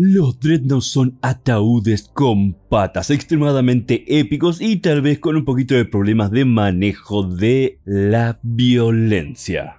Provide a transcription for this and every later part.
Los Dreadnoughts son ataúdes con patas extremadamente épicos y tal vez con un poquito de problemas de manejo de la violencia.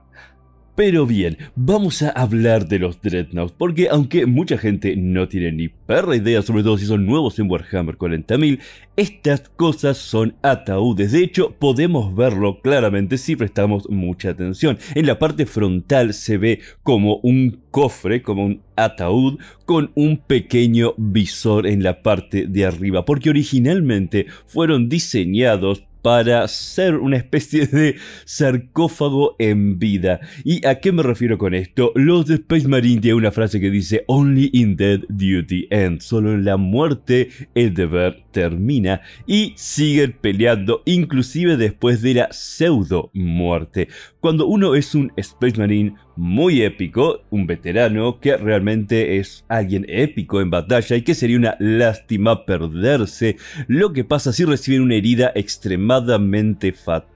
Pero bien, vamos a hablar de los Dreadnoughts, porque aunque mucha gente no tiene ni perra idea, sobre todo si son nuevos en Warhammer 40.000, estas cosas son ataúdes. De hecho, podemos verlo claramente si prestamos mucha atención. En la parte frontal se ve como un cofre, como un ataúd, con un pequeño visor en la parte de arriba, porque originalmente fueron diseñados para ser una especie de sarcófago en vida. ¿Y a qué me refiero con esto? Los de Space Marine tienen una frase que dice Only in dead duty end. solo en la muerte el deber termina y siguen peleando inclusive después de la pseudo muerte. Cuando uno es un Space Marine muy épico, un veterano que realmente es alguien épico en batalla y que sería una lástima perderse lo que pasa si reciben una herida extremadamente fatal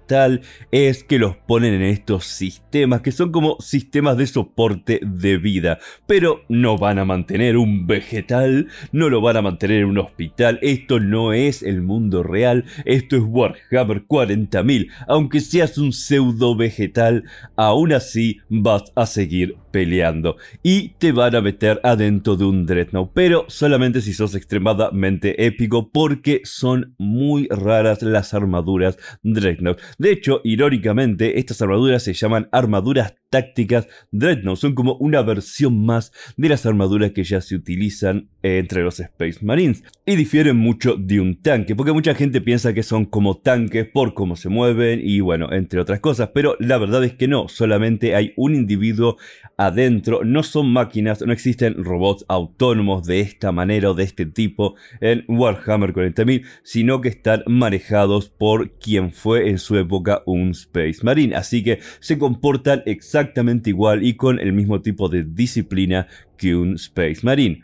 es que los ponen en estos sistemas que son como sistemas de soporte de vida. Pero no van a mantener un vegetal, no lo van a mantener en un hospital, esto no es el mundo real, esto es Warhammer 40.000. Aunque seas un pseudo vegetal, aún así vas a seguir peleando y te van a meter adentro de un Dreadnought, pero solamente si sos extremadamente épico porque son muy raras las armaduras Dreadnought. De hecho, irónicamente, estas armaduras se llaman armaduras tácticas, Dreadnought son como una versión más de las armaduras que ya se utilizan eh, entre los Space Marines y difieren mucho de un tanque, porque mucha gente piensa que son como tanques por cómo se mueven y bueno, entre otras cosas, pero la verdad es que no, solamente hay un individuo adentro, no son máquinas, no existen robots autónomos de esta manera o de este tipo en Warhammer 40.000, sino que están manejados por quien fue en su época un Space Marine, así que se comportan exactamente exactamente igual y con el mismo tipo de disciplina que un Space Marine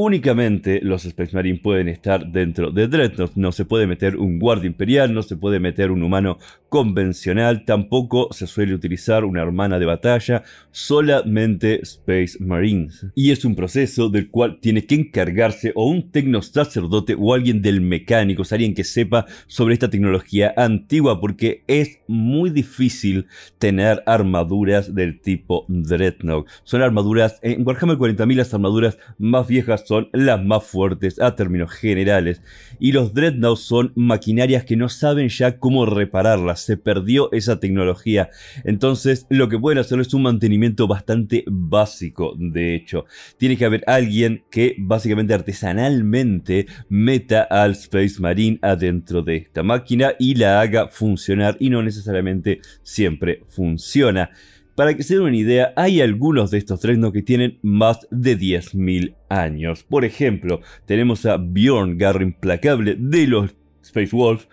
únicamente los Space Marines pueden estar dentro de Dreadnought. No se puede meter un guardia imperial, no se puede meter un humano convencional, tampoco se suele utilizar una hermana de batalla, solamente Space Marines. Y es un proceso del cual tiene que encargarse o un tecno sacerdote o alguien del mecánico, alguien que sepa sobre esta tecnología antigua, porque es muy difícil tener armaduras del tipo Dreadnought. Son armaduras, en Warhammer 40.000 las armaduras más viejas son las más fuertes a términos generales. Y los Dreadnoughts son maquinarias que no saben ya cómo repararlas. Se perdió esa tecnología. Entonces lo que pueden hacer es un mantenimiento bastante básico, de hecho. Tiene que haber alguien que básicamente artesanalmente meta al Space Marine adentro de esta máquina y la haga funcionar y no necesariamente siempre funciona. Para que se den una idea, hay algunos de estos Dreadnought que tienen más de 10.000 años. Por ejemplo, tenemos a Bjorn, garra implacable de los Space Wolves,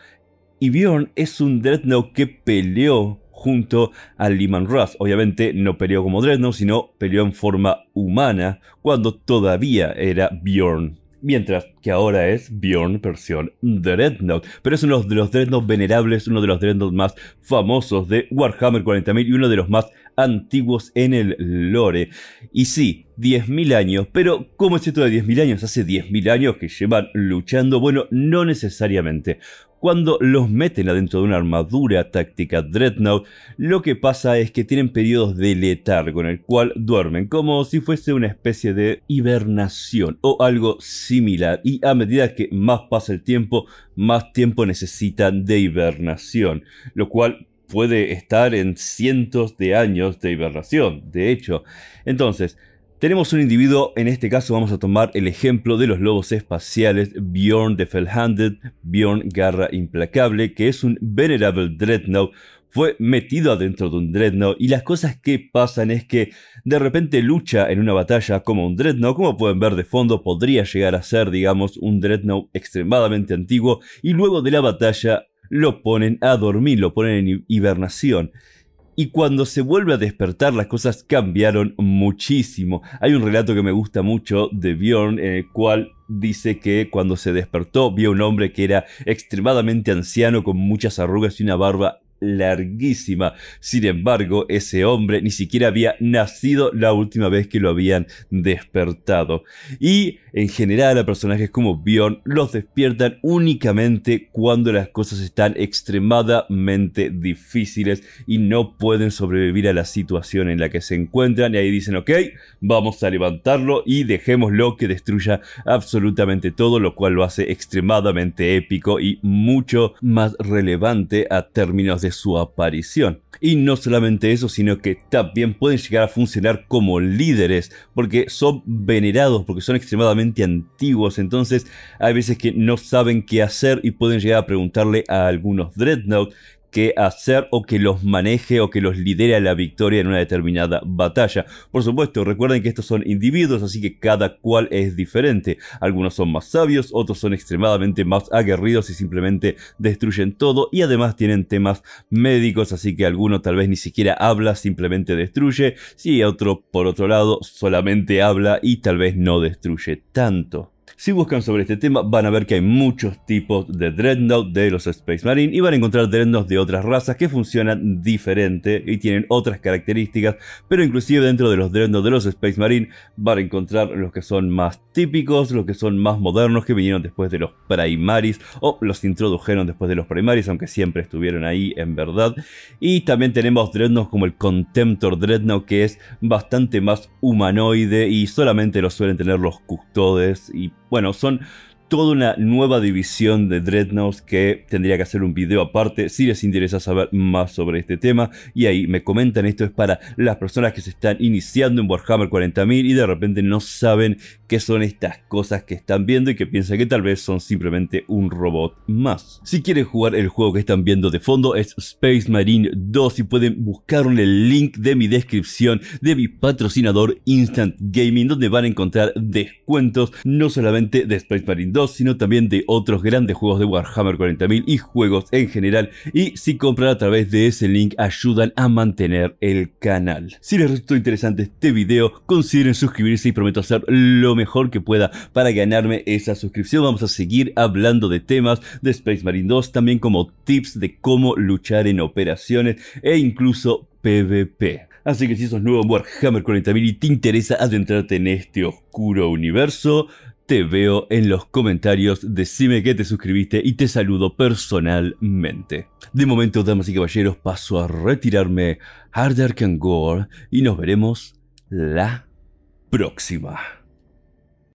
Y Bjorn es un Dreadnought que peleó junto a Liman Russ. Obviamente no peleó como Dreadnought, sino peleó en forma humana cuando todavía era Bjorn. Mientras que ahora es Bjorn versión Dreadnought. Pero es uno de los Dreadnought venerables, uno de los Dreadnought más famosos de Warhammer 40.000 y uno de los más antiguos en el lore. Y sí, 10.000 años, pero ¿cómo es esto de 10.000 años? Hace 10.000 años que llevan luchando. Bueno, no necesariamente. Cuando los meten adentro de una armadura táctica Dreadnought, lo que pasa es que tienen periodos de letargo en el cual duermen, como si fuese una especie de hibernación o algo similar. Y a medida que más pasa el tiempo, más tiempo necesitan de hibernación, lo cual puede estar en cientos de años de hibernación, de hecho. Entonces, tenemos un individuo, en este caso vamos a tomar el ejemplo de los lobos espaciales Bjorn de Fellhanded, Bjorn Garra Implacable, que es un venerable dreadnought, fue metido adentro de un dreadnought y las cosas que pasan es que de repente lucha en una batalla como un dreadnought, como pueden ver de fondo podría llegar a ser, digamos, un dreadnought extremadamente antiguo y luego de la batalla lo ponen a dormir, lo ponen en hibernación. Y cuando se vuelve a despertar, las cosas cambiaron muchísimo. Hay un relato que me gusta mucho de Bjorn, en el cual dice que cuando se despertó vio un hombre que era extremadamente anciano, con muchas arrugas y una barba larguísima. Sin embargo, ese hombre ni siquiera había nacido la última vez que lo habían despertado. Y en general a personajes como Bion los despiertan únicamente cuando las cosas están extremadamente difíciles y no pueden sobrevivir a la situación en la que se encuentran. Y ahí dicen, ok, vamos a levantarlo y dejémoslo que destruya absolutamente todo, lo cual lo hace extremadamente épico y mucho más relevante a términos su aparición. Y no solamente eso, sino que también pueden llegar a funcionar como líderes, porque son venerados, porque son extremadamente antiguos, entonces hay veces que no saben qué hacer y pueden llegar a preguntarle a algunos Dreadnought que hacer o que los maneje o que los lidere a la victoria en una determinada batalla. Por supuesto, recuerden que estos son individuos, así que cada cual es diferente. Algunos son más sabios, otros son extremadamente más aguerridos y simplemente destruyen todo y además tienen temas médicos, así que alguno tal vez ni siquiera habla, simplemente destruye, si otro por otro lado solamente habla y tal vez no destruye tanto. Si buscan sobre este tema van a ver que hay muchos tipos de Dreadnought de los Space Marine y van a encontrar Dreadnoughts de otras razas que funcionan diferente y tienen otras características, pero inclusive dentro de los Dreadnoughts de los Space Marine van a encontrar los que son más típicos, los que son más modernos que vinieron después de los Primaris o los introdujeron después de los Primaris, aunque siempre estuvieron ahí en verdad. Y también tenemos Dreadnoughts como el Contemptor Dreadnought que es bastante más humanoide y solamente lo suelen tener los custodes y bueno, son, toda una nueva división de Dreadnoughts que tendría que hacer un video aparte si les interesa saber más sobre este tema y ahí me comentan esto es para las personas que se están iniciando en Warhammer 40.000 y de repente no saben qué son estas cosas que están viendo y que piensan que tal vez son simplemente un robot más. Si quieren jugar el juego que están viendo de fondo es Space Marine 2 y pueden buscar el link de mi descripción de mi patrocinador Instant Gaming donde van a encontrar descuentos no solamente de Space Marine sino también de otros grandes juegos de Warhammer 40.000 y juegos en general. Y si compran a través de ese link ayudan a mantener el canal. Si les resultó interesante este video, consideren suscribirse y prometo hacer lo mejor que pueda para ganarme esa suscripción. Vamos a seguir hablando de temas de Space Marine 2, también como tips de cómo luchar en operaciones e incluso PvP. Así que si sos nuevo en Warhammer 40.000 y te interesa adentrarte en este oscuro universo, te veo en los comentarios, decime que te suscribiste y te saludo personalmente. De momento, damas y caballeros, paso a retirarme. Harder can gore y nos veremos la próxima.